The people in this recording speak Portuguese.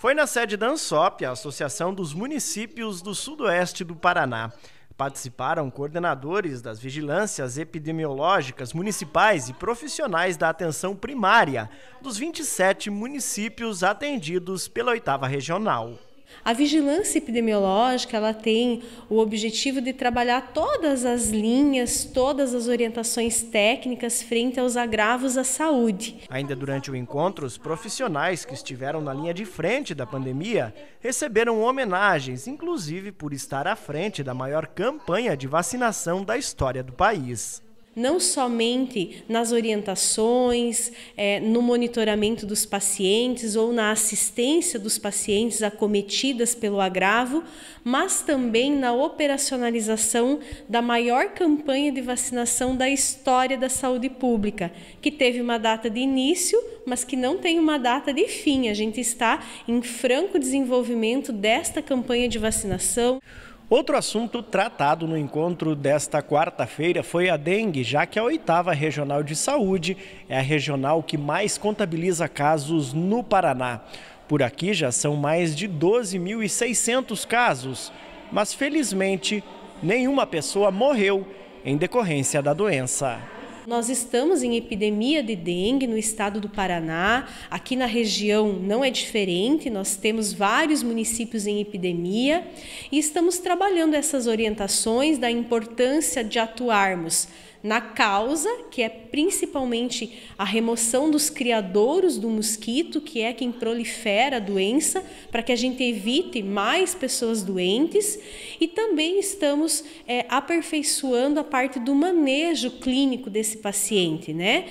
Foi na sede da ANSOP, a Associação dos Municípios do Sudoeste do Paraná. Participaram coordenadores das vigilâncias epidemiológicas municipais e profissionais da atenção primária dos 27 municípios atendidos pela oitava regional. A vigilância epidemiológica ela tem o objetivo de trabalhar todas as linhas, todas as orientações técnicas frente aos agravos à saúde. Ainda durante o encontro, os profissionais que estiveram na linha de frente da pandemia receberam homenagens, inclusive por estar à frente da maior campanha de vacinação da história do país não somente nas orientações, é, no monitoramento dos pacientes ou na assistência dos pacientes acometidas pelo agravo, mas também na operacionalização da maior campanha de vacinação da história da saúde pública, que teve uma data de início, mas que não tem uma data de fim. A gente está em franco desenvolvimento desta campanha de vacinação. Outro assunto tratado no encontro desta quarta-feira foi a dengue, já que a oitava regional de saúde é a regional que mais contabiliza casos no Paraná. Por aqui já são mais de 12.600 casos, mas felizmente nenhuma pessoa morreu em decorrência da doença. Nós estamos em epidemia de dengue no estado do Paraná, aqui na região não é diferente, nós temos vários municípios em epidemia e estamos trabalhando essas orientações da importância de atuarmos na causa, que é principalmente a remoção dos criadouros do mosquito, que é quem prolifera a doença, para que a gente evite mais pessoas doentes, e também estamos é, aperfeiçoando a parte do manejo clínico desse paciente, né?